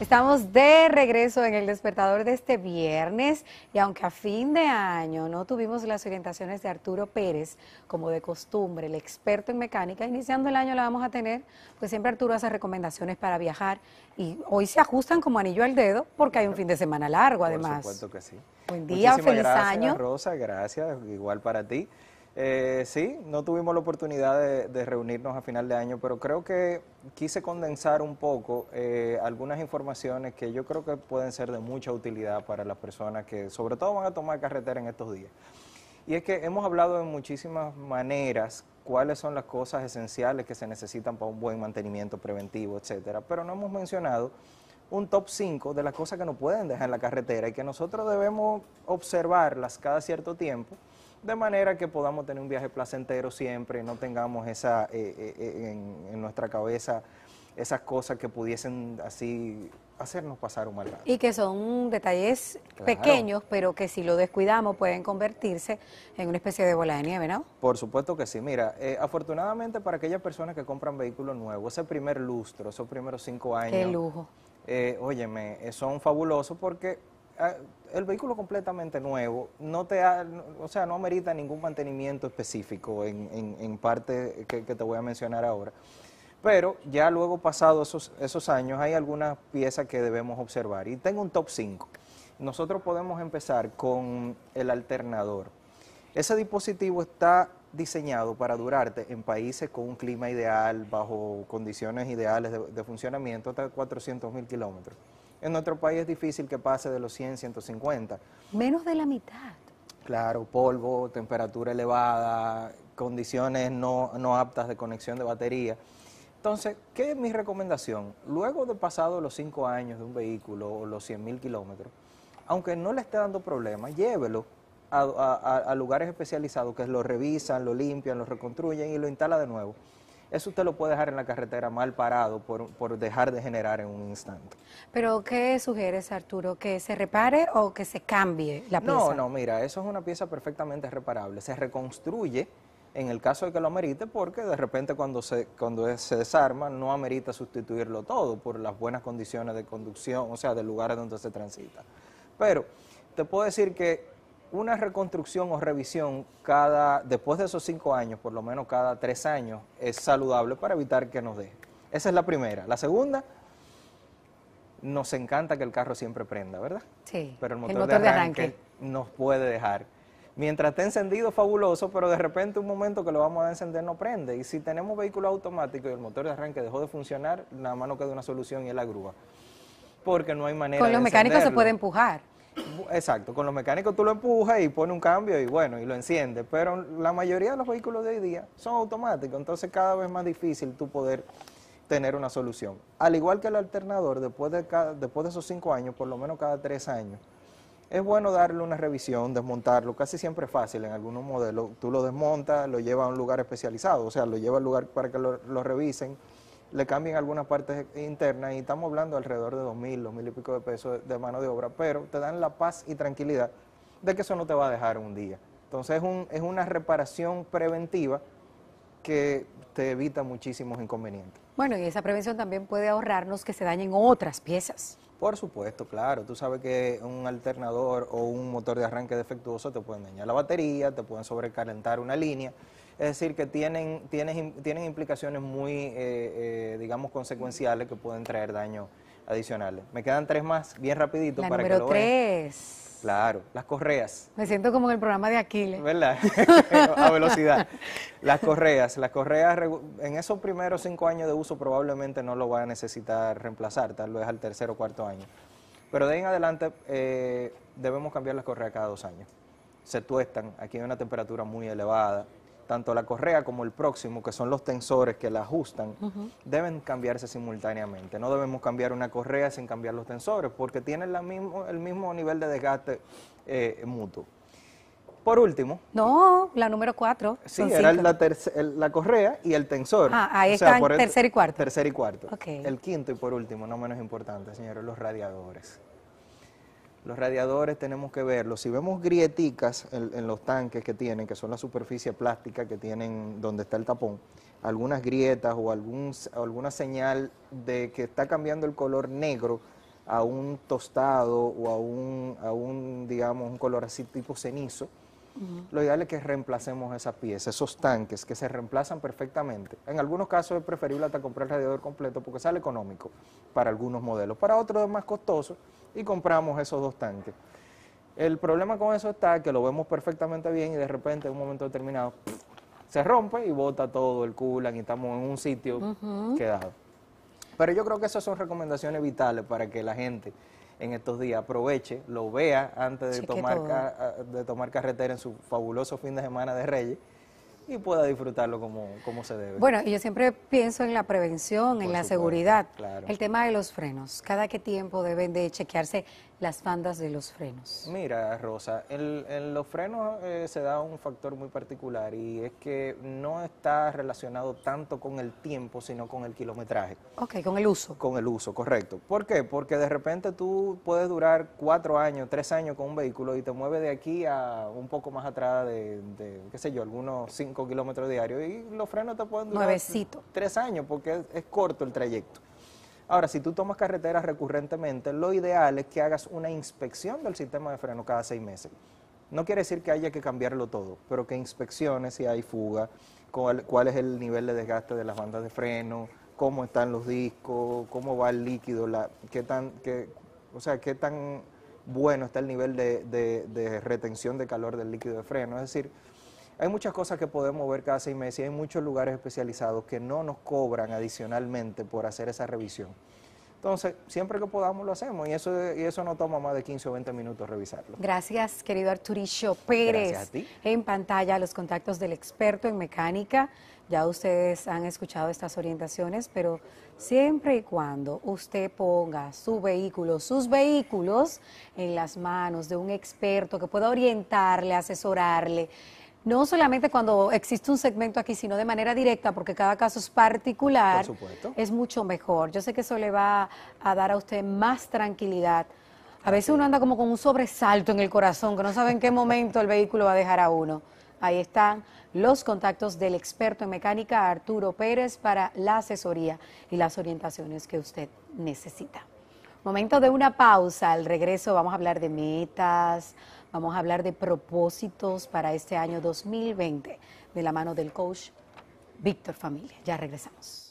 Estamos de regreso en el despertador de este viernes y aunque a fin de año no tuvimos las orientaciones de Arturo Pérez, como de costumbre, el experto en mecánica, iniciando el año la vamos a tener, pues siempre Arturo hace recomendaciones para viajar y hoy se ajustan como anillo al dedo porque hay un fin de semana largo además. Por supuesto que sí. Buen día, Muchísimas feliz año. Rosa, gracias, igual para ti. Eh, sí, no tuvimos la oportunidad de, reunirnos a final de año, pero creo que quise condensar un poco eh, algunas informaciones que yo creo que pueden ser de mucha utilidad para las personas que sobre todo van a tomar carretera en estos días. Y es que hemos hablado en muchísimas maneras cuáles son las cosas esenciales que se necesitan para un buen mantenimiento preventivo, etcétera, pero no hemos mencionado un top 5 de las cosas que no pueden dejar en la carretera y que nosotros debemos observarlas cada cierto tiempo de manera que podamos tener un viaje placentero siempre, no tengamos esa eh, eh, eh, en, nuestra cabeza esas cosas que pudiesen así hacernos pasar un mal rato. Y que son detalles pequeños, pero que si lo descuidamos pueden convertirse en una especie de bola de nieve, ¿no? Por supuesto que sí. Mira, afortunadamente para aquellas personas que compran vehículos nuevos, ese primer lustro, esos primeros cinco años... ¡Qué lujo! óyeme, son fabulosos porque el vehículo completamente nuevo no te o sea, no amerita ningún mantenimiento específico en, en, parte que, te voy a mencionar ahora. Pero ya luego pasados esos, esos años hay algunas piezas que debemos observar. Y tengo un top 5. Nosotros podemos empezar con el alternador. Ese dispositivo está diseñado para durarte en países con un clima ideal, bajo condiciones ideales de, de funcionamiento, hasta 400 mil kilómetros. En nuestro país es difícil que pase de los 100, 150. Menos de la mitad. Claro, polvo, temperatura elevada, condiciones no, no aptas de conexión de batería. Entonces, ¿qué es mi recomendación? Luego de pasado los 5 años de un vehículo o los 100 mil kilómetros, aunque no le esté dando problemas, llévelo a, a lugares especializados que lo revisan, lo limpian, lo reconstruyen y lo instala de nuevo eso usted lo puede dejar en la carretera mal parado por, dejar de generar en un instante. Pero, ¿qué sugieres, Arturo? ¿Que se repare o que se cambie la pieza? No, no, mira, eso es una pieza perfectamente reparable. Se reconstruye en el caso de que lo amerite, porque de repente cuando se, cuando se desarma no amerita sustituirlo todo por las buenas condiciones de conducción, o sea, del lugar donde se transita. Pero te puedo decir que una reconstrucción o revisión cada, después de esos cinco años, por lo menos cada tres años, es saludable para evitar que nos deje. Esa es la primera. La segunda, nos encanta que el carro siempre prenda, ¿verdad? Sí. Pero el motor, de, arranque nos puede dejar. Mientras esté encendido, fabuloso, pero de repente un momento que lo vamos a encender no prende. Y si tenemos vehículo automático y el motor de arranque dejó de funcionar, nada más no queda una solución y es la grúa. Porque no hay manera de Con los mecánicos se puede empujar. Exacto, con los mecánicos tú lo empujas y pone un cambio y bueno, y lo enciende. Pero la mayoría de los vehículos de hoy día son automáticos, entonces cada vez más difícil tú poder tener una solución. Al igual que el alternador, después de, después de esos cinco años, por lo menos cada tres años, es bueno darle una revisión, desmontarlo, casi siempre es fácil en algunos modelos. Tú lo desmontas, lo llevas a un lugar especializado, o sea, lo llevas al lugar para que lo, lo revisen le cambien algunas partes internas y estamos hablando alrededor de 2.000, 2.000 y pico de pesos de mano de obra, pero te dan la paz y tranquilidad de que eso no te va a dejar un día. Entonces es, un, es una reparación preventiva que te evita muchísimos inconvenientes. Bueno, y esa prevención también puede ahorrarnos que se dañen otras piezas. Por supuesto, claro. Tú sabes que un alternador o un motor de arranque defectuoso te pueden dañar la batería, te pueden sobrecalentar una línea. Es decir, que tienen, tienen, tienen implicaciones muy, eh, eh, digamos, consecuenciales que pueden traer daño adicionales. Me quedan tres más, bien rapidito, para que lo tres. Claro, las correas. Me siento como en el programa de Aquiles. ¿Verdad? A velocidad. Las correas, las correas en esos primeros cinco años de uso probablemente no lo va a necesitar reemplazar, tal vez al tercer o cuarto año. Pero de ahí en adelante eh, debemos cambiar las correas cada dos años. Se tuestan, aquí en una temperatura muy elevada, tanto la correa como el próximo, que son los tensores que la ajustan, deben cambiarse simultáneamente. No debemos cambiar una correa sin cambiar los tensores, porque tienen el mismo nivel de desgaste eh, mutuo. Por último. No, la número cuatro. Sí, era la, correa y el tensor. Ah, ahí están tercer y cuarto. Tercer y cuarto. El quinto y por último, no menos importante, señores, los radiadores. Los radiadores tenemos que verlos. Si vemos grieticas en, los tanques que tienen, que son la superficie plástica que tienen donde está el tapón, algunas grietas o alguna señal de que está cambiando el color negro a un tostado o a un, digamos, un color así tipo cenizo, lo ideal es que reemplacemos esas piezas, esos tanques que se reemplazan perfectamente. En algunos casos es preferible hasta comprar el radiador completo porque sale económico para algunos modelos. Para otros es más costoso, y compramos esos dos tanques. El problema con eso está que lo vemos perfectamente bien y de repente en un momento determinado se rompe y bota todo el coolant y estamos en un sitio quedado. Pero yo creo que esas son recomendaciones vitales para que la gente en estos días aproveche, lo vea antes de, tomar, de tomar carretera en su fabuloso fin de semana de Reyes y pueda disfrutarlo como, como se debe. Bueno, yo siempre pienso en la prevención, en la seguridad. El tema de los frenos, cada qué tiempo deben de chequearse las bandas de los frenos? Mira, Rosa, en los frenos eh, se da un factor muy particular y es que no está relacionado tanto con el tiempo, sino con el kilometraje. Ok, con el uso. Con el uso, correcto. ¿Por qué? Porque de repente tú puedes durar cuatro años, tres años con un vehículo y te mueves de aquí a un poco más atrás de, qué sé yo, algunos cinco kilómetros diarios y los frenos te pueden durar Nuevecito. tres años porque es corto el trayecto. Ahora, si tú tomas carreteras recurrentemente, lo ideal es que hagas una inspección del sistema de freno cada seis meses. No quiere decir que haya que cambiarlo todo, pero que inspecciones si hay fuga, cuál, es el nivel de desgaste de las bandas de freno, cómo están los discos, cómo va el líquido, la, qué tan, o sea, qué tan bueno está el nivel de, de retención de calor del líquido de freno. Es decir, hay muchas cosas que podemos ver cada seis meses y hay muchos lugares especializados que no nos cobran adicionalmente por hacer esa revisión. Entonces, siempre que podamos lo hacemos y eso, eso no toma más de 15 o 20 minutos revisarlo. Gracias, querido Arturicio Pérez. Gracias a ti. En pantalla los contactos del experto en mecánica. Ya ustedes han escuchado estas orientaciones, pero siempre y cuando usted ponga su vehículo, sus vehículos en las manos de un experto que pueda orientarle, asesorarle no solamente cuando existe un segmento aquí, sino de manera directa, porque cada caso es particular, Por supuesto. es mucho mejor. Yo sé que eso le va a dar a usted más tranquilidad. A veces uno anda como con un sobresalto en el corazón, que no sabe en qué momento el vehículo va a dejar a uno. Ahí están los contactos del experto en mecánica Arturo Pérez para la asesoría y las orientaciones que usted necesita. Momento de una pausa. Al regreso vamos a hablar de metas, vamos a hablar de propósitos para este año 2020 de la mano del coach Víctor Familia. Ya regresamos.